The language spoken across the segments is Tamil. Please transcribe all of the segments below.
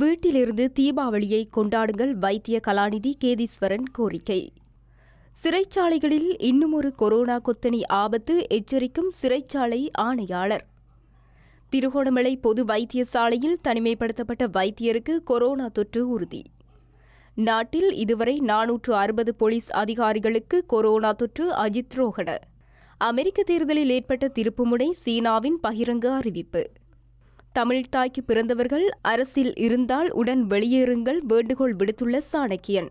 வீட்டிலிருந்து தீபாவளியை கொண்டாடுங்கள் வைத்திய கலாநிதி கேதீஸ்வரன் கோரிக்கை சிறைச்சாலைகளில் இன்னுமொரு கொரோனா கொத்தணி ஆபத்து எச்சரிக்கும் சிறைச்சாலை ஆணையாளர் திருகோணமலை பொது வைத்தியசாலையில் தனிமைப்படுத்தப்பட்ட வைத்தியருக்கு கொரோனா தொற்று உறுதி நாட்டில் இதுவரை நானூற்று அறுபது போலீஸ் அதிகாரிகளுக்கு கொரோனா தொற்று அஜித் ரோகண அமெரிக்க தேர்தலில் ஏற்பட்ட திருப்புமுனை சீனாவின் பகிரங்க அறிவிப்பு தமிழ் தாய்க்கு பிறந்தவர்கள் அரசில் இருந்தால் உடன் வெளியேறுங்கள் வேண்டுகோள் விடுத்துள்ள சாணக்கியன்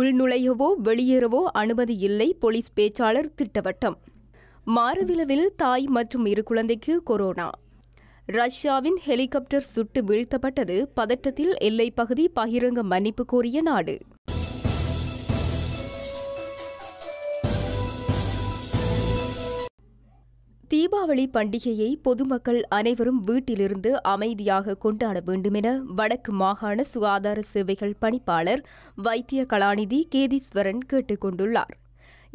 உள்நுழையவோ வெளியேறவோ அனுமதி இல்லை போலீஸ் பேச்சாளர் திட்டவட்டம் மாரவிளவில் தாய் மற்றும் இரு குழந்தைக்கு கொரோனா ரஷ்யாவின் ஹெலிகாப்டர் சுட்டு வீழ்த்தப்பட்டது பதட்டத்தில் எல்லை பகுதி பகிரங்க மன்னிப்பு கோரிய நாடு தீபாவளி பண்டிகையை பொதுமக்கள் அனைவரும் வீட்டிலிருந்து அமைதியாக கொண்டாட வேண்டுமென வடக்கு மாகாண சுகாதார சேவைகள் பணிப்பாளர் வைத்திய கலாநிதி கேதீஸ்வரன் கேட்டுக் கொண்டுள்ளார்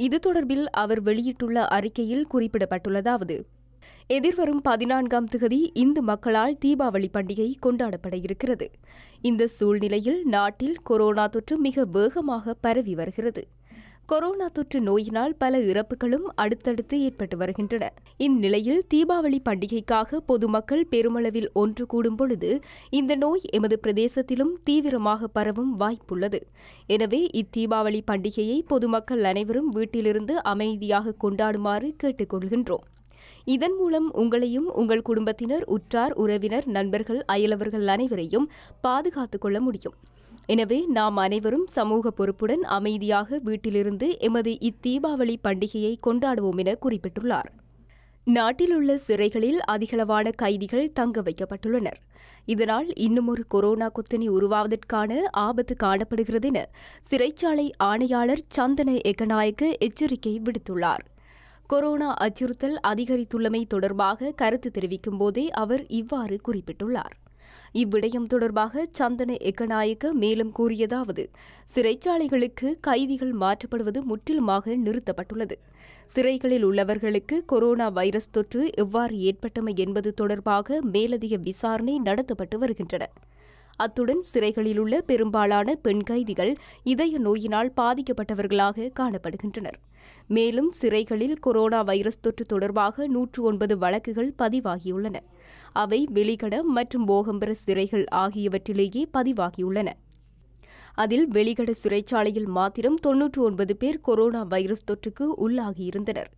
இது தொடர்பில் அவர் வெளியிட்டுள்ள அறிக்கையில் குறிப்பிடப்பட்டுள்ளதாவது எதிர்வரும் பதினான்காம் திகதி இந்து மக்களால் தீபாவளி பண்டிகை கொண்டாடப்பட இருக்கிறது இந்த சூழ்நிலையில் நாட்டில் கொரோனா தொற்று மிக வேகமாக பரவி வருகிறது கொரோனா தொற்று நோயினால் பல இறப்புகளும் அடுத்தடுத்து ஏற்பட்டு வருகின்றன இந்நிலையில் தீபாவளி பண்டிகைக்காக பொதுமக்கள் பெருமளவில் ஒன்று கூடும் பொழுது இந்த நோய் எமது பிரதேசத்திலும் தீவிரமாக பரவும் வாய்ப்புள்ளது எனவே இத்தீபாவளி பண்டிகையை பொதுமக்கள் அனைவரும் வீட்டிலிருந்து அமைதியாக கொண்டாடுமாறு கேட்டுக்கொள்கின்றோம் இதன் மூலம் உங்களையும் உங்கள் குடும்பத்தினர் உற்றார் உறவினர் நண்பர்கள் அயலவர்கள் அனைவரையும் பாதுகாத்துக் கொள்ள முடியும் எனவே நாம் அனைவரும் சமூக பொறுப்புடன் அமைதியாக வீட்டிலிருந்து எமது இத்தீபாவளி பண்டிகையை கொண்டாடுவோம் என குறிப்பிட்டுள்ளார் நாட்டிலுள்ள சிறைகளில் அதிகளவான கைதிகள் தங்க வைக்கப்பட்டுள்ளனர் இதனால் இன்னுமொரு கொரோனா குத்தணி உருவாவதற்கான ஆபத்து காணப்படுகிறது என சிறைச்சாலை ஆணையாளர் சந்தன எகநாயக்கு எச்சரிக்கை விடுத்துள்ளார் கொரோனா அச்சுறுத்தல் அதிகரித்துள்ளமை தொடர்பாக கருத்து தெரிவிக்கும் போதே அவர் இவ்வாறு குறிப்பிட்டுள்ளார் இவ்விடயம் தொடர்பாக சந்தன எக்கநாயக்க மேலும் கூறியதாவது சிறைச்சாலைகளுக்கு கைதிகள் மாற்றப்படுவது முற்றிலுமாக நிறுத்தப்பட்டுள்ளது சிறைகளில் உள்ளவர்களுக்கு கொரோனா வைரஸ் தொற்று எவ்வாறு ஏற்பட்டமை என்பது தொடர்பாக மேலதிக விசாரணை நடத்தப்பட்டு வருகின்றன அத்துடன் சிறைகளில் உள்ள பெரும்பாலான பெண் கைதிகள் இதய நோயினால் பாதிக்கப்பட்டவர்களாக காணப்படுகின்றனர் மேலும் சிறைகளில் கொரோனா வைரஸ் தொற்று தொடர்பாக நூற்று ஒன்பது வழக்குகள் பதிவாகியுள்ளன அவை வெளிகடம் மற்றும் போகம்பர சிறைகள் ஆகியவற்றிலேயே பதிவாகியுள்ளன அதில் வெளிகட சிறைச்சாலையில் மாத்திரம் தொன்னூற்று ஒன்பது பேர் கொரோனா வைரஸ் தொற்றுக்கு உள்ளாகியிருந்தனர்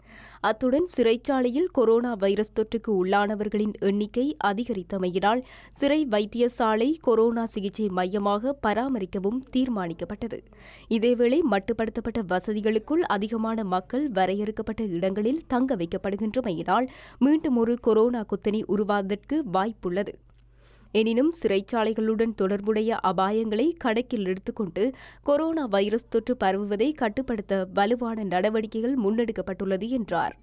அத்துடன் சிறைச்சாலையில் கொரோனா வைரஸ் தொற்றுக்கு உள்ளானவர்களின் எண்ணிக்கை அதிகரித்தமையினால் சிறை வைத்தியசாலை கொரோனா சிகிச்சை மையமாக பராமரிக்கவும் தீர்மானிக்கப்பட்டது இதேவேளை மட்டுப்படுத்தப்பட்ட வசதிகளுக்குள் அதிகமான மக்கள் வரையறுக்கப்பட்ட இடங்களில் தங்க வைக்கப்படுகின்றமையினால் மீண்டும் ஒரு கொரோனா குத்தணி உருவாவதற்கு வாய்ப்புள்ளது எனினும் சிறைச்சாலைகளுடன் தொடர்புடைய அபாயங்களை கணக்கில் எடுத்துக்கொண்டு கொரோனா வைரஸ் தொற்று பரவுவதை கட்டுப்படுத்த வலுவான நடவடிக்கைகள் முன்னெடுக்கப்பட்டுள்ளது என்றார்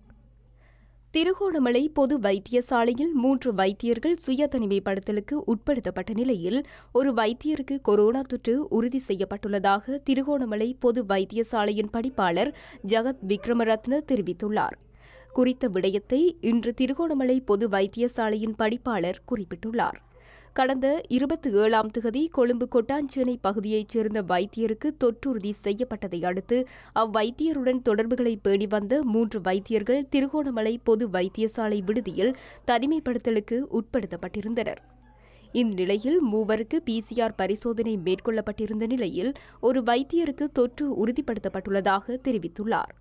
திருகோணமலை பொது வைத்தியசாலையில் மூன்று வைத்தியர்கள் சுய தனிமைப்படுத்தலுக்கு உட்படுத்தப்பட்ட நிலையில் ஒரு வைத்தியருக்கு கொரோனா தொற்று உறுதி செய்யப்பட்டுள்ளதாக திருகோணமலை பொது வைத்தியசாலையின் படிப்பாளர் ஜகத் விக்ரமரத்ன தெரிவித்துள்ளார் குறித்த விடயத்தை இன்று திருகோணமலை பொது வைத்தியசாலையின் படிப்பாளர் குறிப்பிட்டுள்ளார் கடந்த இருபத்தி ஏழாம் தேதி கொழும்பு கொட்டாஞ்சேனை பகுதியைச் சேர்ந்த வைத்தியருக்கு தொற்றுறுதி செய்யப்பட்டதை அடுத்து அவ்வைத்தியருடன் தொடர்புகளை பேணி வந்த மூன்று வைத்தியர்கள் திருகோணமலை பொது வைத்தியசாலை விடுதியில் தனிமைப்படுத்தலுக்கு உட்படுத்தப்பட்டிருந்தனர் இந்நிலையில் மூவருக்கு பிசிஆர் பரிசோதனை மேற்கொள்ளப்பட்டிருந்த நிலையில் ஒரு வைத்தியருக்கு தொற்று உறுதிப்படுத்தப்பட்டுள்ளதாக தெரிவித்துள்ளார்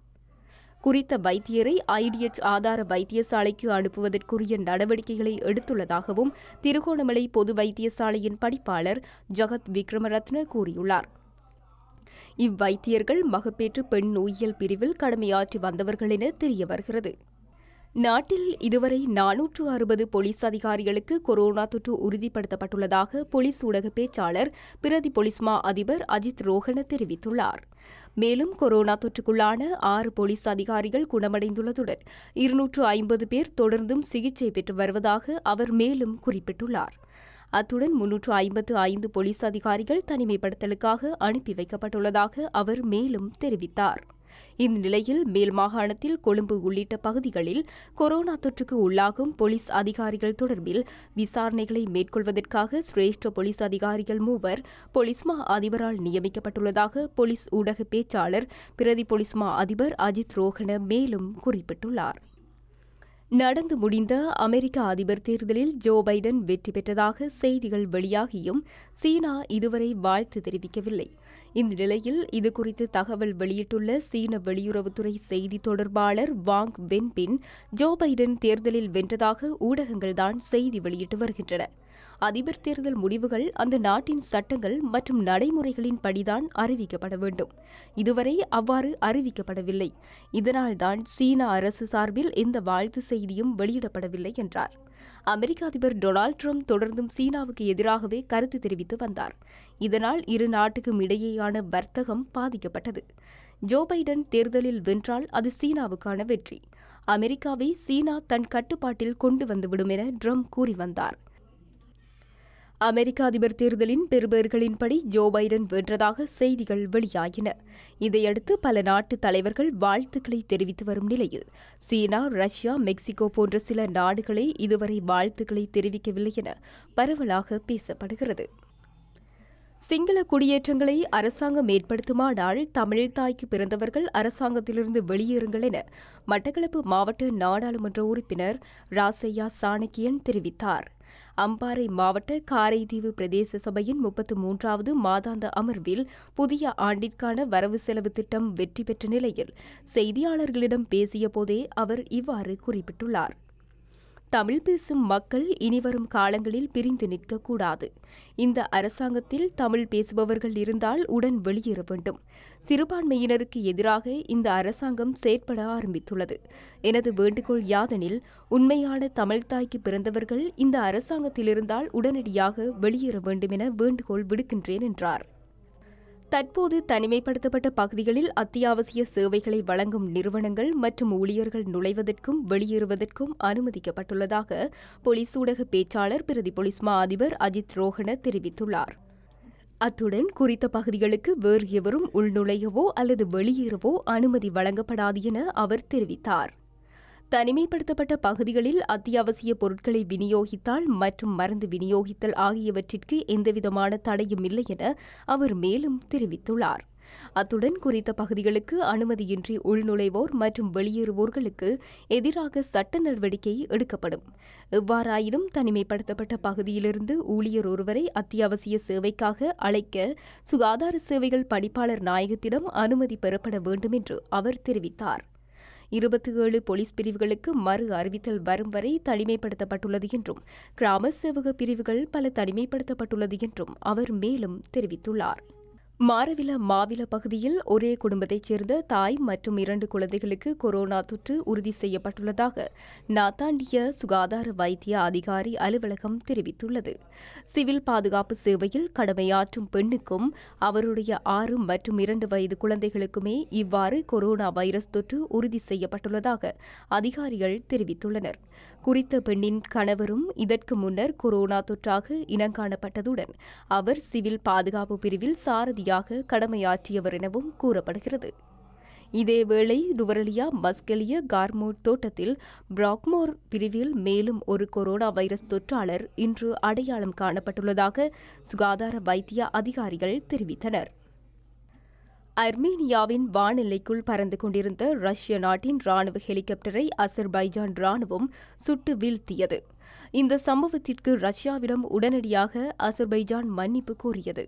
குறித்த வைத்தியரை ஐடிஎச் ஆதார வைத்தியசாலைக்கு அனுப்புவதற்குரிய நடவடிக்கைகளை எடுத்துள்ளதாகவும் திருகோணமலை பொது வைத்தியசாலையின் படிப்பாளர் ஜகத் விக்ரமரத்ன கூறியுள்ளார் இவ்வைத்தியர்கள் மகப்பேற்று பெண் நோயியல் பிரிவில் கடமையாற்றி வந்தவர்கள் என தெரிய வருகிறது நாட்டில் இதுவரை நானூற்று அறுபது போலீஸ் அதிகாரிகளுக்கு கொரோனா தொற்று உறுதிப்படுத்தப்பட்டுள்ளதாக போலீஸ் ஊடக பேச்சாளர் பிரதி பொலிஸ்மா அதிபர் அஜித் ரோஹன தெரிவித்துள்ளார் மேலும் கொரோனா தொற்றுக்குள்ளான ஆறு போலீஸ் அதிகாரிகள் குணமடைந்துள்ளதுடன் இருநூற்று ஐம்பது பேர் தொடர்ந்தும் சிகிச்சை பெற்று வருவதாக அவர் மேலும் குறிப்பிட்டுள்ளார் அத்துடன் முன்னூற்று ஐம்பத்து ஐந்து போலீஸ் அதிகாரிகள் தனிமைப்படுத்தலுக்காக அனுப்பி வைக்கப்பட்டுள்ளதாக அவர் மேலும் தெரிவித்தார் இந்நிலையில் மேல் மாகாணத்தில் கொழும்பு உள்ளிட்ட பகுதிகளில் கொரோனா தொற்றுக்கு உள்ளாகும் போலீஸ் அதிகாரிகள் தொடர்பில் விசாரணைகளை மேற்கொள்வதற்காக சிரேஷ்ட போலீஸ் அதிகாரிகள் மூவர் பொலிஸ்மா அதிபரால் நியமிக்கப்பட்டுள்ளதாக போலீஸ் ஊடக பேச்சாளர் பிரதி போலீஸ்மா அதிபர் அஜித் ரோஹன மேலும் குறிப்பிட்டுள்ளார் நடந்து முடிந்த அமெரிக்க அதிபர் தேர்தலில் ஜோ பைடன் வெற்றி பெற்றதாக செய்திகள் வெளியாகியும் சீனா இதுவரை வாழ்த்து தெரிவிக்கவில்லை இந்த நிலையில் இதுகுறித்து தகவல் வெளியிட்டுள்ள சீன வெளியுறவுத்துறை செய்தி தொடர்பாளர் வாங் வென்பின் ஜோ பைடன் தேர்தலில் வென்றதாக ஊடகங்கள்தான் செய்தி வெளியிட்டு வருகின்றன அதிபர் தேர்தல் முடிவுகள் அந்த நாட்டின் சட்டங்கள் மற்றும் நடைமுறைகளின் படிதான் அறிவிக்கப்பட வேண்டும் இதுவரை அவ்வாறு அறிவிக்கப்படவில்லை இதனால்தான் சீன அரசு சார்பில் இந்த வாழ்த்து செய்தியும் வெளியிடப்படவில்லை என்றார் அமெரிக்க அதிபர் டொனால்டு ட்ரம்ப் தொடர்ந்தும் சீனாவுக்கு எதிராகவே கருத்து தெரிவித்து வந்தார் இதனால் இரு நாட்டுக்கும் இடையேயான வர்த்தகம் பாதிக்கப்பட்டது ஜோ பைடன் தேர்தலில் வென்றால் அது சீனாவுக்கான வெற்றி அமெரிக்காவை சீனா தன் கட்டுப்பாட்டில் கொண்டு வந்துவிடும் என ட்ரம்ப் கூறி வந்தார் அமெரிக்க அதிபர் தேர்தலின் பெறுபேர்களின்படி ஜோ பைடன் வென்றதாக செய்திகள் வெளியாகின இதையடுத்து பல நாட்டு தலைவர்கள் வாழ்த்துக்களை தெரிவித்து வரும் நிலையில் சீனா ரஷ்யா மெக்சிகோ போன்ற சில நாடுகளே இதுவரை வாழ்த்துக்களை தெரிவிக்கவில்லை என பரவலாக பேசப்படுகிறது சிங்கள குடியேற்றங்களை அரசாங்கம் ஏற்படுத்துமானால் தமிழ் தாய்க்கு பிறந்தவர்கள் அரசாங்கத்திலிருந்து வெளியேறுங்கள் என மட்டக்களப்பு மாவட்ட நாடாளுமன்ற உறுப்பினர் ராசையா சாணக்கியன் தெரிவித்தார் அம்பாறை மாவட்ட காரைதீவு பிரதேச சபையின் முப்பத்து மூன்றாவது மாதாந்த அமர்வில் புதிய ஆண்டிற்கான வரவு செலவு திட்டம் வெற்றி பெற்ற நிலையில் செய்தியாளர்களிடம் பேசிய அவர் இவ்வாறு குறிப்பிட்டுள்ளார் தமிழ் பேசும் மக்கள் இனிவரும் காலங்களில் பிரிந்து நிற்கக்கூடாது இந்த அரசாங்கத்தில் தமிழ் பேசுபவர்கள் இருந்தால் உடன் வெளியேற வேண்டும் சிறுபான்மையினருக்கு எதிராக இந்த அரசாங்கம் செயற்பட ஆரம்பித்துள்ளது எனது வேண்டுகோள் யாதெனில் உண்மையான தமிழ்தாய்க்கு பிறந்தவர்கள் இந்த அரசாங்கத்தில் இருந்தால் உடனடியாக வெளியேற வேண்டும் என வேண்டுகோள் விடுக்கின்றேன் என்றார் தற்போது தனிமைப்படுத்தப்பட்ட பகுதிகளில் அத்தியாவசிய சேவைகளை வழங்கும் நிறுவனங்கள் மற்றும் ஊழியர்கள் நுழைவதற்கும் வெளியேறுவதற்கும் அனுமதிக்கப்பட்டுள்ளதாக போலீஸ் ஊடக பேச்சாளர் பிரதி போலீஸ் மா அதிபர் அஜித் ரோஹன தெரிவித்துள்ளார் அத்துடன் குறித்த பகுதிகளுக்கு வேறு எவரும் உள்நுழையவோ அல்லது வெளியேறவோ அனுமதி வழங்கப்படாது என அவர் தெரிவித்தார் தனிமைப்படுத்தப்பட்ட பகுதிகளில் அத்தியாவசிய பொருட்களை விநியோகித்தால் மற்றும் மருந்து விநியோகித்தல் ஆகியவற்றிற்கு எந்தவிதமான தடையும் இல்லை என அவர் மேலும் தெரிவித்துள்ளார் அத்துடன் குறித்த பகுதிகளுக்கு அனுமதியின்றி உள்நுழைவோர் மற்றும் வெளியேறுவோர்களுக்கு எதிராக சட்ட நடவடிக்கை எடுக்கப்படும் எவ்வாறாயினும் தனிமைப்படுத்தப்பட்ட பகுதியிலிருந்து ஊழியர் ஒருவரை அத்தியாவசிய சேவைக்காக அழைக்க சுகாதார சேவைகள் பணிப்பாளர் நாயகத்திடம் அனுமதி பெறப்பட வேண்டும் என்று அவர் தெரிவித்தார் இருபத்தி ஏழு போலீஸ் பிரிவுகளுக்கு மறு அறிவித்தல் வரும் வரை தனிமைப்படுத்தப்பட்டுள்ளது என்றும் கிராம சேவக பிரிவுகள் பல தனிமைப்படுத்தப்பட்டுள்ளது என்றும் அவர் மேலும் தெரிவித்துள்ளார் மாரவில மாவில பகுதியில் ஒரே குடும்பத்தைச் சேர்ந்த தாய் மற்றும் இரண்டு குழந்தைகளுக்கு கொரோனா தொற்று உறுதி செய்யப்பட்டுள்ளதாக நாத்தாண்டிய சுகாதார வைத்திய அதிகாரி அலுவலகம் தெரிவித்துள்ளது சிவில் பாதுகாப்பு சேவையில் கடமையாற்றும் பெண்ணுக்கும் அவருடைய ஆறு மற்றும் இரண்டு வயது குழந்தைகளுக்குமே இவ்வாறு கொரோனா வைரஸ் தொற்று உறுதி செய்யப்பட்டுள்ளதாக அதிகாரிகள் தெரிவித்துள்ளனர் குறித்த பெண்ணின் கணவரும் இதற்கு முன்னர் கொரோனா தொற்றாக இனங்காணப்பட்டதுடன் அவர் சிவில் பாதுகாப்பு பிரிவில் சாரதி ரீதியாக கடமையாற்றியவர் எனவும் கூறப்படுகிறது இதேவேளை ருவரலியா மஸ்கெலிய கார்மூட் தோட்டத்தில் பிராக்மோர் பிரிவில் மேலும் ஒரு கொரோனா வைரஸ் தொற்றாளர் இன்று அடையாளம் காணப்பட்டுள்ளதாக சுகாதார வைத்திய அதிகாரிகள் தெரிவித்தனர் அர்மீனியாவின் வானிலைக்குள் பறந்து கொண்டிருந்த ரஷ்ய நாட்டின் ராணுவ ஹெலிகாப்டரை அசர்பைஜான் ராணுவம் சுட்டு வீழ்த்தியது இந்த சம்பவத்திற்கு ரஷ்யாவிடம் உடனடியாக அசர்பைஜான் மன்னிப்பு கோரியது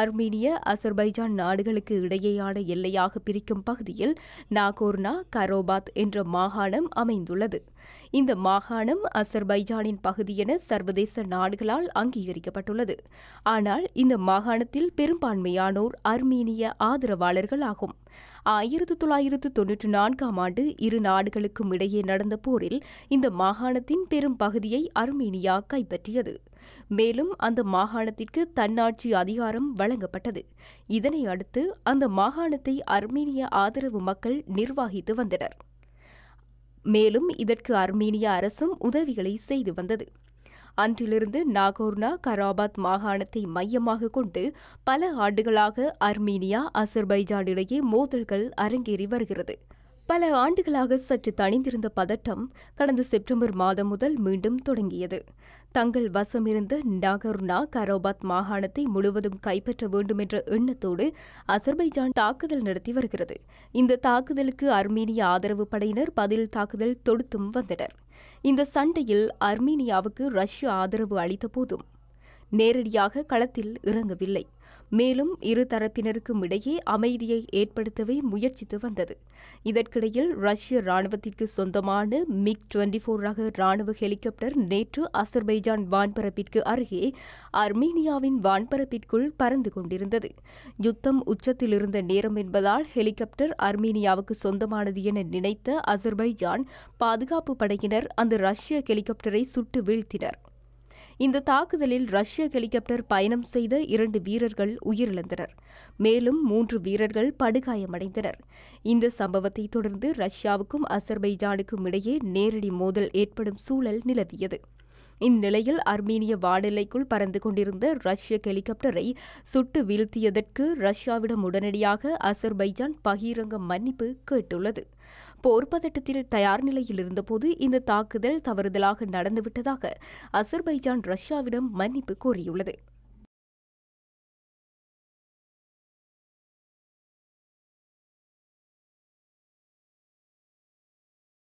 அர்மீனிய அசர்பைஜான் நாடுகளுக்கு இடையேயான எல்லையாக பிரிக்கும் பகுதியில் நாகோர்னா கரோபாத் என்ற மாகாணம் அமைந்துள்ளது இந்த மாகாணம் அசர்பைஜானின் பகுதி என சர்வதேச நாடுகளால் அங்கீகரிக்கப்பட்டுள்ளது ஆனால் இந்த மாகாணத்தில் பெரும்பான்மையானோர் அர்மீனிய ஆதரவாளர்கள் ஆகும் ஆயிரத்து தொள்ளாயிரத்து தொன்னூற்று நான்காம் ஆண்டு இரு நாடுகளுக்கும் இடையே நடந்த போரில் இந்த மாகாணத்தின் பெரும் பகுதியை அர்மீனியா கைப்பற்றியது மேலும் அந்த மாகாணத்திற்கு தன்னாட்சி அதிகாரம் வழங்கப்பட்டது இதனை அடுத்து அந்த மாகாணத்தை அர்மீனிய ஆதரவு மக்கள் நிர்வாகித்து வந்தனர் மேலும் இதற்கு அர்மீனிய அரசும் உதவிகளை செய்து வந்தது அன்றிலிருந்து நாகோர்னா கராபாத் மாகாணத்தை மையமாக கொண்டு பல ஆண்டுகளாக அர்மீனியா அசர்பைஜான் இடையே மோதல்கள் அரங்கேறி வருகிறது பல ஆண்டுகளாக சற்று தணிந்திருந்த பதட்டம் கடந்த செப்டம்பர் மாதம் முதல் மீண்டும் தொடங்கியது தங்கள் வசமிருந்த நாகர்னா கரோபாத் மாகாணத்தை முழுவதும் கைப்பற்ற வேண்டும் என்ற எண்ணத்தோடு அசர்பைஜான் தாக்குதல் நடத்தி வருகிறது இந்த தாக்குதலுக்கு அர்மீனிய ஆதரவு படையினர் பதில் தாக்குதல் தொடுத்தும் வந்தனர் இந்த சண்டையில் அர்மீனியாவுக்கு ரஷ்ய ஆதரவு அளித்த போதும் நேரடியாக களத்தில் இறங்கவில்லை மேலும் இரு தரப்பினருக்கும் இடையே அமைதியை ஏற்படுத்தவே முயற்சித்து வந்தது இதற்கிடையில் ரஷ்ய ராணுவத்திற்கு சொந்தமான மிக் டுவெண்டி போர் ரக ராணுவ ஹெலிகாப்டர் நேற்று அசர்பைஜான் வான்பரப்பிற்கு அருகே அர்மீனியாவின் வான்பரப்பிற்குள் பறந்து கொண்டிருந்தது யுத்தம் உச்சத்தில் இருந்த நேரம் என்பதால் ஹெலிகாப்டர் அர்மீனியாவுக்கு சொந்தமானது என நினைத்த அசர்பைஜான் பாதுகாப்பு படையினர் அந்த ரஷ்ய ஹெலிகாப்டரை சுட்டு வீழ்த்தினர் இந்த தாக்குதலில் ரஷ்ய ஹெலிகாப்டர் பயணம் செய்த இரண்டு வீரர்கள் உயிரிழந்தனர் மேலும் மூன்று வீரர்கள் படுகாயமடைந்தனர் இந்த சம்பவத்தை தொடர்ந்து ரஷ்யாவுக்கும் அசர்பைஜானுக்கும் இடையே நேரடி மோதல் ஏற்படும் சூழல் நிலவியது இந்நிலையில் அர்மீனிய வானிலைக்குள் பறந்து கொண்டிருந்த ரஷ்ய ஹெலிகாப்டரை சுட்டு வீழ்த்தியதற்கு ரஷ்யாவிடம் உடனடியாக அசர்பைஜான் பகிரங்க மன்னிப்பு கேட்டுள்ளது போர் பதட்டத்தில் தயார் நிலையில் இருந்தபோது இந்த தாக்குதல் தவறுதலாக நடந்துவிட்டதாக அசர்பைஜான் ரஷ்யாவிடம் மன்னிப்பு கோரியுள்ளது